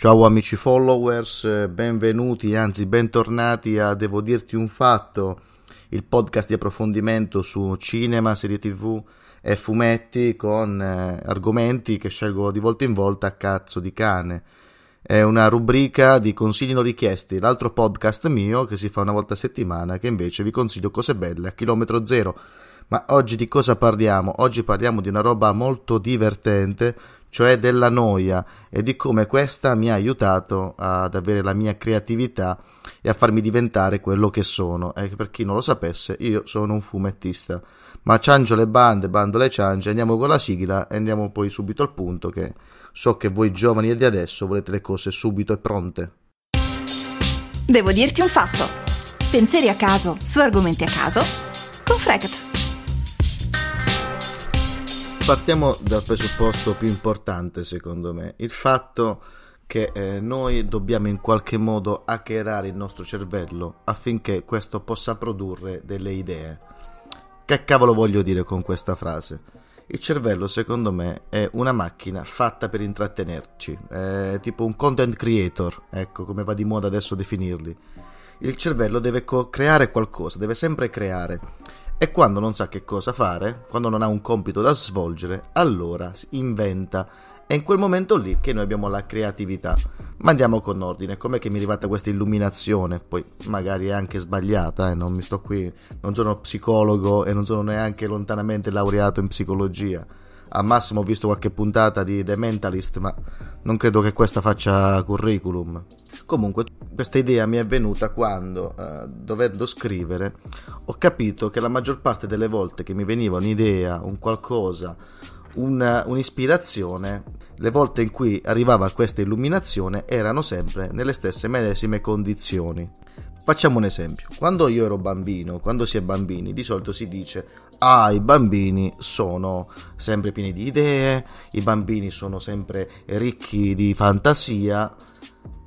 Ciao amici followers, eh, benvenuti, anzi bentornati a Devo dirti un fatto, il podcast di approfondimento su cinema, serie tv e fumetti con eh, argomenti che scelgo di volta in volta a cazzo di cane. È una rubrica di consigli non richiesti, l'altro podcast mio che si fa una volta a settimana che invece vi consiglio cose belle a chilometro zero. Ma oggi di cosa parliamo? Oggi parliamo di una roba molto divertente cioè della noia e di come questa mi ha aiutato ad avere la mia creatività e a farmi diventare quello che sono. E per chi non lo sapesse, io sono un fumettista. Ma ciangio le bande, bando le ciange, andiamo con la sigla e andiamo poi subito al punto che so che voi giovani e di adesso volete le cose subito e pronte. Devo dirti un fatto. Pensieri a caso su argomenti a caso con Fregat partiamo dal presupposto più importante secondo me, il fatto che eh, noi dobbiamo in qualche modo hackerare il nostro cervello affinché questo possa produrre delle idee. Che cavolo voglio dire con questa frase? Il cervello, secondo me, è una macchina fatta per intrattenerci, è tipo un content creator, ecco come va di moda adesso definirli. Il cervello deve co- creare qualcosa, deve sempre creare. E quando non sa che cosa fare, quando non ha un compito da svolgere, allora si inventa. È in quel momento lì che noi abbiamo la creatività. Ma andiamo con ordine. Com'è che mi è arrivata questa illuminazione? Poi magari è anche sbagliata, eh? non mi sto qui, non sono psicologo e non sono neanche lontanamente laureato in psicologia al massimo ho visto qualche puntata di The Mentalist, ma non credo che questa faccia curriculum. Comunque, questa idea mi è venuta quando, eh, dovendo scrivere, ho capito che la maggior parte delle volte che mi veniva un'idea, un qualcosa, un, un'ispirazione, le volte in cui arrivava questa illuminazione erano sempre nelle stesse medesime condizioni. Facciamo un esempio. Quando io ero bambino, quando si è bambini, di solito si dice Ah, i bambini sono sempre pieni di idee, i bambini sono sempre ricchi di fantasia,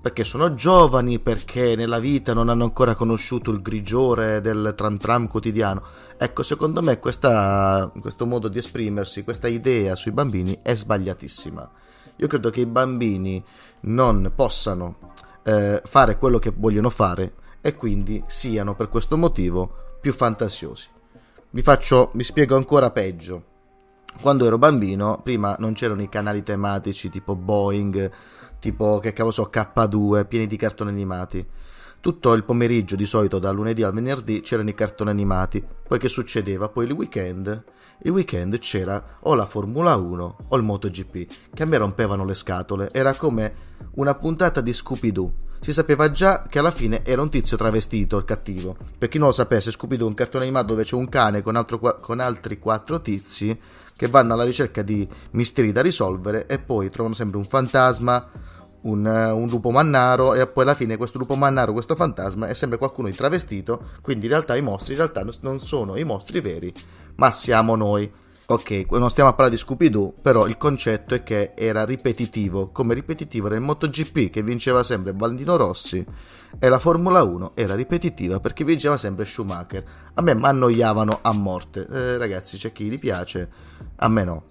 perché sono giovani, perché nella vita non hanno ancora conosciuto il grigiore del tram tram quotidiano. Ecco, secondo me questa, questo modo di esprimersi, questa idea sui bambini è sbagliatissima. Io credo che i bambini non possano eh, fare quello che vogliono fare e quindi siano per questo motivo più fantasiosi vi, faccio, vi spiego ancora peggio. Quando ero bambino, prima non c'erano i canali tematici tipo Boeing, tipo che cavolo so, K2, pieni di cartoni animati. Tutto il pomeriggio, di solito da lunedì al venerdì, c'erano i cartoni animati. Poi che succedeva? Poi il weekend. Il weekend c'era o la Formula 1 o il MotoGP, che a me rompevano le scatole. Era come una puntata di Scooby-Doo si sapeva già che alla fine era un tizio travestito, il cattivo. Per chi non lo sapesse, Scooby-Doo è un cartone animato dove c'è un cane con, altro, con altri quattro tizi che vanno alla ricerca di misteri da risolvere e poi trovano sempre un fantasma, un, un, lupo mannaro e poi alla fine questo lupo mannaro, questo fantasma è sempre qualcuno di travestito, quindi in realtà i mostri in realtà non sono i mostri veri, ma siamo noi. Ok, non stiamo a parlare di Scooby-Doo, però il concetto è che era ripetitivo, come ripetitivo era il MotoGP che vinceva sempre Bandino Rossi e la Formula 1 era ripetitiva perché vinceva sempre Schumacher. A me mi annoiavano a morte, eh, ragazzi c'è chi gli piace, a me no.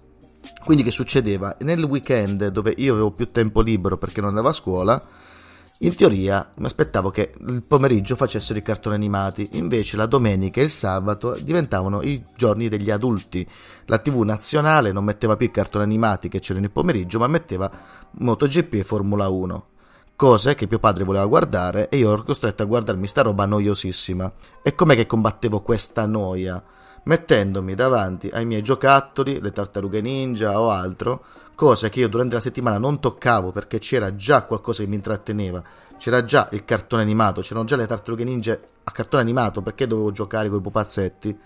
Quindi che succedeva? Nel weekend dove io avevo più tempo libero perché non andavo a scuola, in teoria mi aspettavo che il pomeriggio facessero i cartoni animati, invece la domenica e il sabato diventavano i giorni degli adulti. La TV nazionale non metteva più i cartoni animati che c'erano il pomeriggio, ma metteva MotoGP e Formula 1 cose che mio padre voleva guardare e io ero costretto a guardarmi sta roba noiosissima. E com'è che combattevo questa noia? Mettendomi davanti ai miei giocattoli, le tartarughe ninja o altro, cose che io durante la settimana non toccavo perché c'era già qualcosa che mi intratteneva, c'era già il cartone animato, c'erano già le tartarughe ninja a cartone animato perché dovevo giocare con i pupazzetti.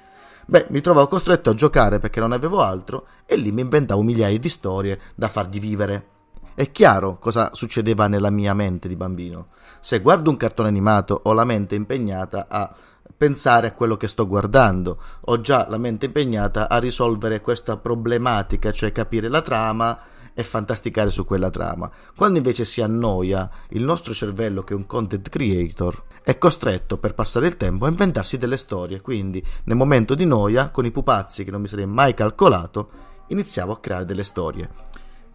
Beh, mi trovavo costretto a giocare perché non avevo altro e lì mi inventavo migliaia di storie da fargli vivere. È chiaro cosa succedeva nella mia mente di bambino. Se guardo un cartone animato ho la mente impegnata a pensare a quello che sto guardando. Ho già la mente impegnata a risolvere questa problematica, cioè capire la trama e fantasticare su quella trama. Quando invece si annoia, il nostro cervello, che è un content creator, è costretto per passare il tempo a inventarsi delle storie. Quindi, nel momento di noia, con i pupazzi che non mi sarei mai calcolato, iniziavo a creare delle storie.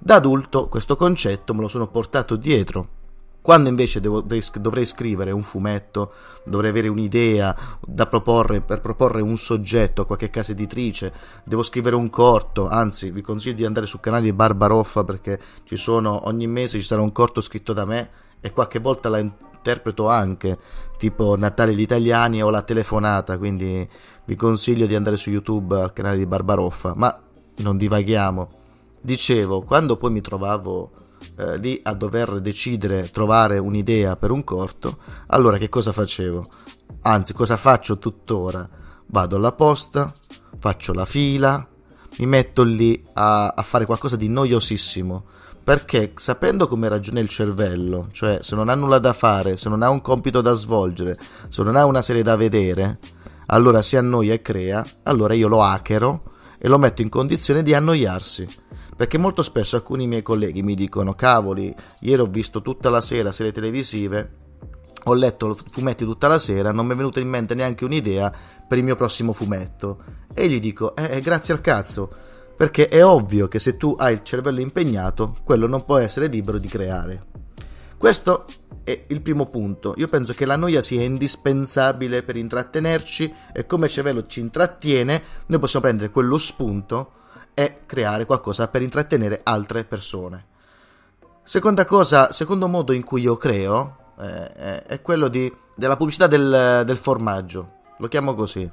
Da adulto questo concetto me lo sono portato dietro quando invece devo, dovrei scrivere un fumetto, dovrei avere un'idea da proporre per proporre un soggetto a qualche casa editrice, devo scrivere un corto, anzi vi consiglio di andare sul canale di Barbaroffa perché ci sono, ogni mese ci sarà un corto scritto da me e qualche volta la interpreto anche, tipo Natale gli italiani o la telefonata, quindi vi consiglio di andare su YouTube al canale di Barbaroffa, ma non divaghiamo. Dicevo, quando poi mi trovavo eh, lì a dover decidere, trovare un'idea per un corto, allora che cosa facevo? Anzi, cosa faccio tuttora? Vado alla posta, faccio la fila, mi metto lì a, a fare qualcosa di noiosissimo perché sapendo come ragiona il cervello, cioè se non ha nulla da fare, se non ha un compito da svolgere, se non ha una serie da vedere, allora si annoia e crea, allora io lo hackero e lo metto in condizione di annoiarsi perché molto spesso alcuni miei colleghi mi dicono cavoli, ieri ho visto tutta la sera serie televisive, ho letto fumetti tutta la sera, non mi è venuta in mente neanche un'idea per il mio prossimo fumetto. E gli dico, eh, eh, grazie al cazzo, perché è ovvio che se tu hai il cervello impegnato, quello non può essere libero di creare. Questo è il primo punto. Io penso che la noia sia indispensabile per intrattenerci e come il cervello ci intrattiene, noi possiamo prendere quello spunto è creare qualcosa per intrattenere altre persone. Seconda cosa, secondo modo in cui io creo eh, è quello di, della pubblicità del, del, formaggio, lo chiamo così.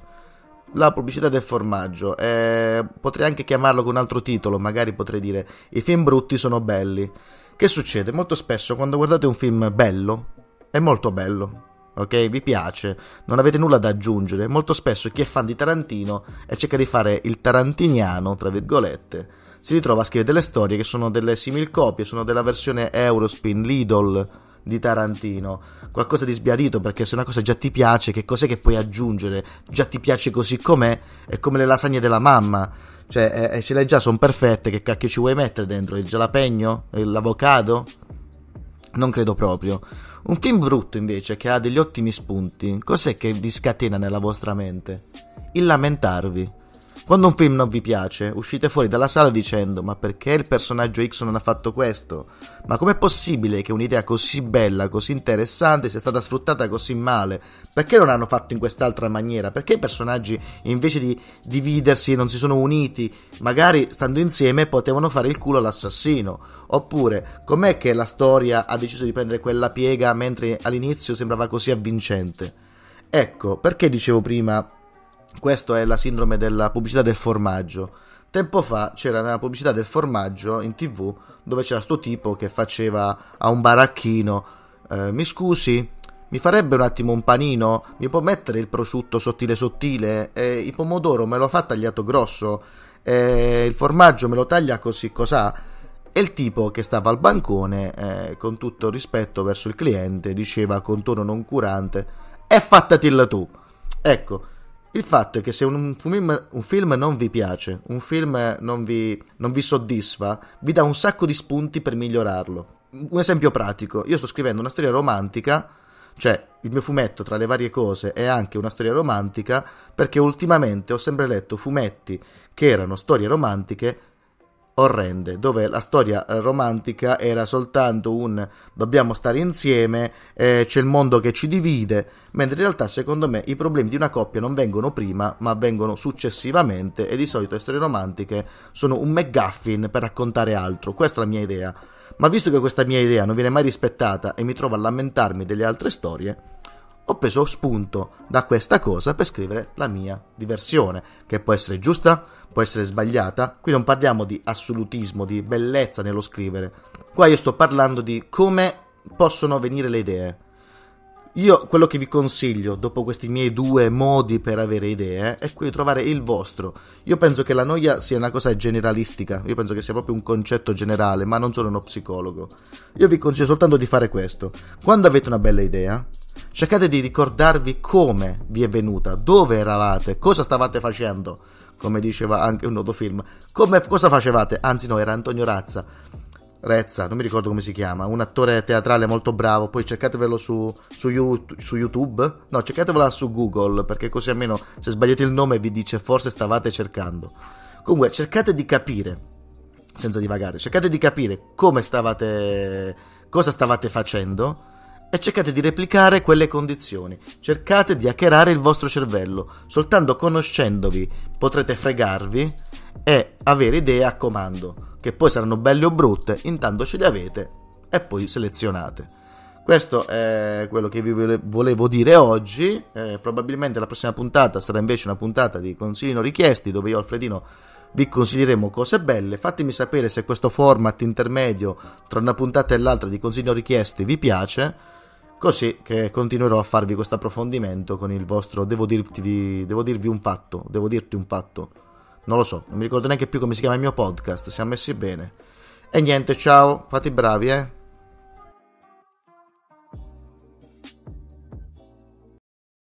La pubblicità del formaggio, eh, potrei anche chiamarlo con un altro titolo, magari potrei dire i film brutti sono belli. Che succede? Molto spesso quando guardate un film bello, è molto bello, ok? Vi piace, non avete nulla da aggiungere. Molto spesso chi è fan di Tarantino e cerca di fare il tarantiniano, tra virgolette, si ritrova a scrivere delle storie che sono delle similcopie, sono della versione Eurospin, Lidl di Tarantino, qualcosa di sbiadito perché se una cosa già ti piace, che cos'è che puoi aggiungere? Già ti piace così com'è, è come le lasagne della mamma, cioè eh, eh ce le già, sono perfette, che cacchio ci vuoi mettere dentro? Il jalapeno? L'avocado? Non credo proprio. Un film brutto invece che ha degli ottimi spunti, cos'è che vi scatena nella vostra mente? Il lamentarvi. Quando un film non vi piace, uscite fuori dalla sala dicendo ma perché il personaggio X non ha fatto questo? Ma com'è possibile che un'idea così bella, così interessante sia stata sfruttata così male? Perché non hanno fatto in quest'altra maniera? Perché i personaggi invece di dividersi non si sono uniti? Magari stando insieme potevano fare il culo all'assassino. Oppure com'è che la storia ha deciso di prendere quella piega mentre all'inizio sembrava così avvincente? Ecco, perché dicevo prima questa è la sindrome della pubblicità del formaggio. Tempo fa c'era una pubblicità del formaggio in tv dove c'era sto tipo che faceva a un baracchino eh, mi scusi, mi farebbe un attimo un panino? Mi può mettere il prosciutto sottile sottile? Eh, il pomodoro me lo fa tagliato grosso? Eh, il formaggio me lo taglia così cos'ha? E il tipo che stava al bancone, eh, con tutto rispetto verso il cliente, diceva con tono non curante, e fattatilla tu. Ecco, il fatto è che se un film, un film non vi piace, un film non vi, non vi soddisfa, vi dà un sacco di spunti per migliorarlo. Un esempio pratico, io sto scrivendo una storia romantica cioè il mio fumetto tra le varie cose è anche una storia romantica perché ultimamente ho sempre letto fumetti che erano storie romantiche orrende, dove la storia eh, romantica era soltanto un dobbiamo stare insieme, eh, c'è il mondo che ci divide, mentre in realtà secondo me i problemi di una coppia non vengono prima, ma vengono successivamente e di solito le storie romantiche sono un McGuffin per raccontare altro, questa è la mia idea. Ma visto che questa mia idea non viene mai rispettata e mi trovo a lamentarmi delle altre storie, ho preso spunto da questa cosa per scrivere la mia diversione, che può essere giusta, può essere sbagliata. Qui non parliamo di assolutismo, di bellezza nello scrivere. Qua io sto parlando di come possono venire le idee. Io quello che vi consiglio, dopo questi miei due modi per avere idee, è quello di trovare il vostro. Io penso che la noia sia una cosa generalistica, io penso che sia proprio un concetto generale, ma non sono uno psicologo. Io vi consiglio soltanto di fare questo. Quando avete una bella idea, Cercate di ricordarvi come vi è venuta, dove eravate, cosa stavate facendo, come diceva anche un noto film. Come, cosa facevate? Anzi no, era Antonio Razza. Rezza, non mi ricordo come si chiama, un attore teatrale molto bravo, poi cercatevelo su, su, YouTube, su YouTube, no cercatevela su Google perché così almeno se sbagliate il nome vi dice forse stavate cercando. Comunque cercate di capire, senza divagare, cercate di capire come stavate, cosa stavate facendo e cercate di replicare quelle condizioni. Cercate di hackerare il vostro cervello. Soltanto conoscendovi potrete fregarvi e avere idee a comando, che poi saranno belle o brutte, intanto ce le avete e poi selezionate. Questo è quello che vi volevo dire oggi. Eh, probabilmente la prossima puntata sarà invece una puntata di consigli non richiesti, dove io, Alfredino, vi consiglieremo cose belle. Fatemi sapere se questo format intermedio tra una puntata e l'altra di consigli non richiesti vi piace Così che continuerò a farvi questo approfondimento con il vostro devo dirvi, devo dirvi un fatto, devo dirti un fatto. Non lo so, non mi ricordo neanche più come si chiama il mio podcast, siamo messi bene. E niente, ciao, fate i bravi, eh.